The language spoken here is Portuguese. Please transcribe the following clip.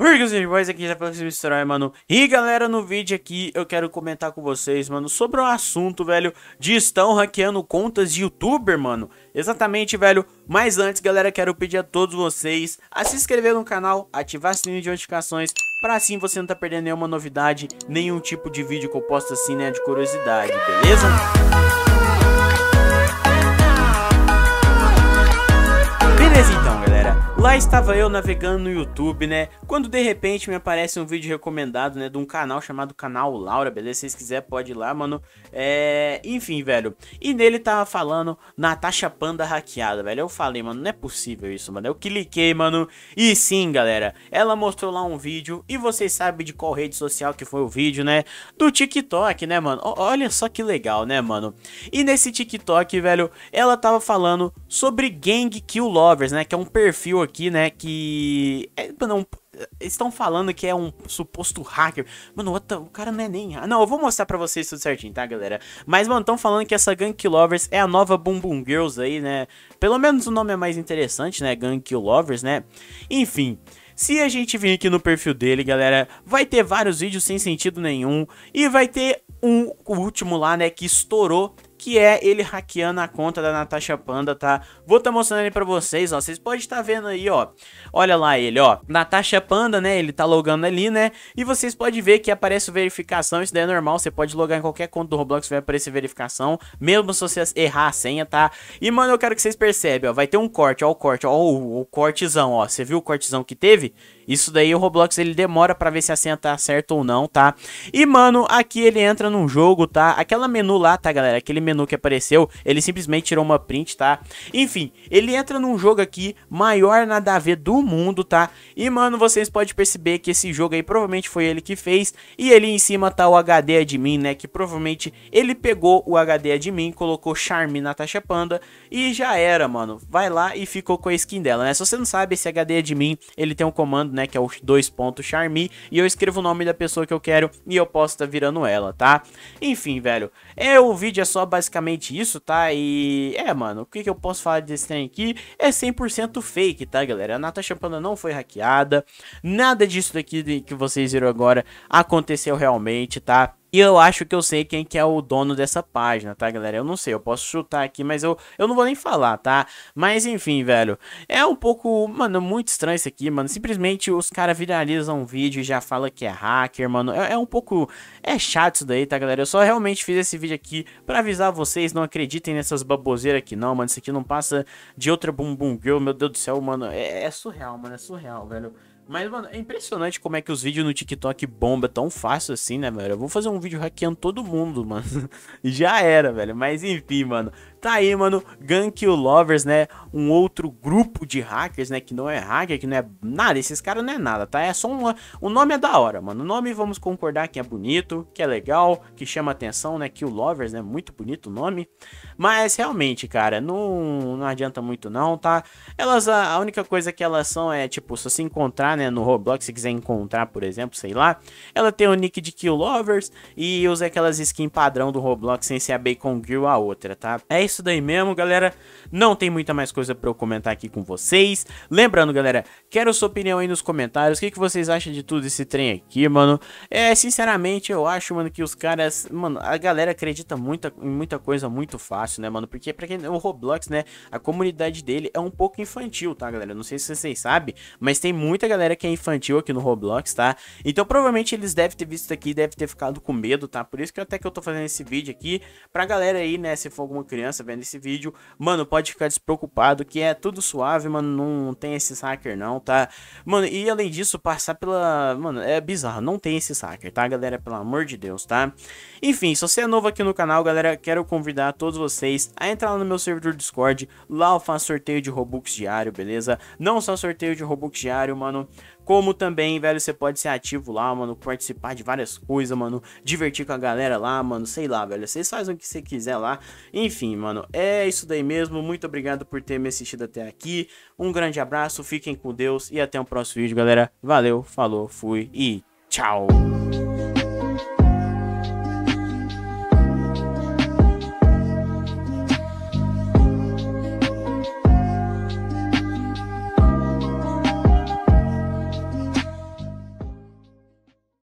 Burgers e Boys aqui já pra se misturar, mano. E galera, no vídeo aqui eu quero comentar com vocês, mano, sobre um assunto, velho, de estão hackeando contas de youtuber, mano. Exatamente, velho. Mas antes, galera, quero pedir a todos vocês a se inscrever no canal, ativar o sininho de notificações, pra assim você não tá perdendo nenhuma novidade, nenhum tipo de vídeo que eu posto assim, né, de curiosidade, beleza? Beleza então, galera. Lá estava eu navegando no YouTube, né? Quando de repente me aparece um vídeo recomendado, né? De um canal chamado Canal Laura, beleza? Se vocês quiserem, pode ir lá, mano. É. Enfim, velho. E nele tava falando Natasha Panda hackeada, velho. Eu falei, mano, não é possível isso, mano. Eu cliquei, mano. E sim, galera. Ela mostrou lá um vídeo. E vocês sabem de qual rede social que foi o vídeo, né? Do TikTok, né, mano? O olha só que legal, né, mano? E nesse TikTok, velho, ela tava falando sobre Gang Kill Lovers, né? Que é um perfil aqui aqui, né, que. É, é estão falando que é um suposto hacker. Mano, o cara não é nem. Não, eu vou mostrar para vocês tudo certinho, tá, galera? Mas, mano, estão falando que essa Gang Lovers é a nova Boom Boom Girls aí, né? Pelo menos o nome é mais interessante, né? Gang Lovers, né? Enfim. Se a gente vir aqui no perfil dele, galera, vai ter vários vídeos sem sentido nenhum. E vai ter um último lá, né, que estourou que é ele hackeando a conta da Natasha Panda, tá? Vou tá mostrando ele pra vocês, ó, vocês podem estar tá vendo aí, ó, olha lá ele, ó, Natasha Panda, né, ele tá logando ali, né, e vocês podem ver que aparece verificação, isso daí é normal, você pode logar em qualquer conta do Roblox, vai aparecer verificação, mesmo se você errar a senha, tá? E, mano, eu quero que vocês percebam, ó, vai ter um corte, ó, o corte, ó, o, o cortezão, ó, você viu o cortezão que teve? Isso daí o Roblox ele demora para ver se a senha tá certa ou não, tá? E mano, aqui ele entra num jogo, tá? Aquela menu lá, tá galera? Aquele menu menu que apareceu, ele simplesmente tirou uma print, tá? Enfim, ele entra num jogo aqui, maior nada a ver do mundo, tá? E, mano, vocês podem perceber que esse jogo aí provavelmente foi ele que fez, e ele em cima tá o HD admin, né? Que provavelmente ele pegou o HD admin, colocou Charme na taxa Panda, e já era, mano. Vai lá e ficou com a skin dela, né? Se você não sabe, esse HD admin, ele tem um comando, né? Que é o Charme, e eu escrevo o nome da pessoa que eu quero, e eu posso estar tá virando ela, tá? Enfim, velho, é, o vídeo é só basicamente isso, tá? E é, mano, o que, que eu posso falar desse trem aqui? É 100% fake, tá, galera? A Natasha Panda não foi hackeada, nada disso daqui que vocês viram agora aconteceu realmente, tá? E eu acho que eu sei quem que é o dono dessa página, tá, galera? Eu não sei, eu posso chutar aqui, mas eu, eu não vou nem falar, tá? Mas enfim, velho, é um pouco, mano, muito estranho isso aqui, mano. Simplesmente os caras viralizam um vídeo e já fala que é hacker, mano. É, é, um pouco, é chato isso daí, tá, galera? Eu só realmente fiz esse vídeo aqui pra avisar vocês, não acreditem nessas baboseiras aqui não, mano. Isso aqui não passa de outra bumbum girl, meu Deus do céu, mano. É, é surreal, mano, é surreal, velho. Mas, mano, é impressionante como é que os vídeos no TikTok bombam tão fácil assim, né, velho? Eu vou fazer um vídeo hackeando todo mundo, mano. Já era, velho. Mas enfim, mano. Tá aí, mano, Gunkill Lovers, né? Um outro grupo de hackers, né? Que não é hacker, que não é nada. Esses caras não é nada, tá? É só um O nome é da hora, mano. O nome, vamos concordar que é bonito, que é legal, que chama atenção, né? Kill Lovers, né? Muito bonito o nome. Mas, realmente, cara, não, não adianta muito não, tá? Elas, a, a única coisa que elas são é, tipo, se você encontrar, né? No Roblox, se quiser encontrar, por exemplo, sei lá. Ela tem o nick de Kill Lovers e usa aquelas skins padrão do Roblox sem ser a Bacon Girl a outra, tá? É isso daí mesmo, galera. Não tem muita mais coisa para eu comentar aqui com vocês. Lembrando, galera, quero sua opinião aí nos comentários. O que, que vocês acham de tudo esse trem aqui, mano? É, sinceramente, eu acho, mano, que os caras... Mano, a galera acredita muita, em muita coisa muito fácil, né, mano? Porque pra quem... O Roblox, né, a comunidade dele é um pouco infantil, tá, galera? Não sei se vocês sabem, mas tem muita galera que é infantil aqui no Roblox, tá? Então, provavelmente, eles devem ter visto isso aqui, devem ter ficado com medo, tá? Por isso que até que eu tô fazendo esse vídeo aqui, pra galera aí, né, se for alguma criança, criança vendo esse vídeo, mano, pode ficar despreocupado que é tudo suave, mano, não tem esse hacker não, tá? Mano, e além disso, passar pela, mano, é bizarro, não tem esse hacker, tá, galera? Pelo amor de Deus, tá? Enfim, se você é novo aqui no canal, galera, quero convidar todos vocês a entrar lá no meu servidor Discord, lá eu faço sorteio de Robux diário, beleza? Não só sorteio de Robux diário, mano, como também, velho, você pode ser ativo lá, mano, participar de várias coisas, mano, divertir com a galera lá, mano, sei lá, velho. Vocês fazem o que você quiser lá. Enfim, mano, é isso daí mesmo. Muito obrigado por ter me assistido até aqui. Um grande abraço, fiquem com Deus e até o próximo vídeo, galera. Valeu, falou, fui e tchau.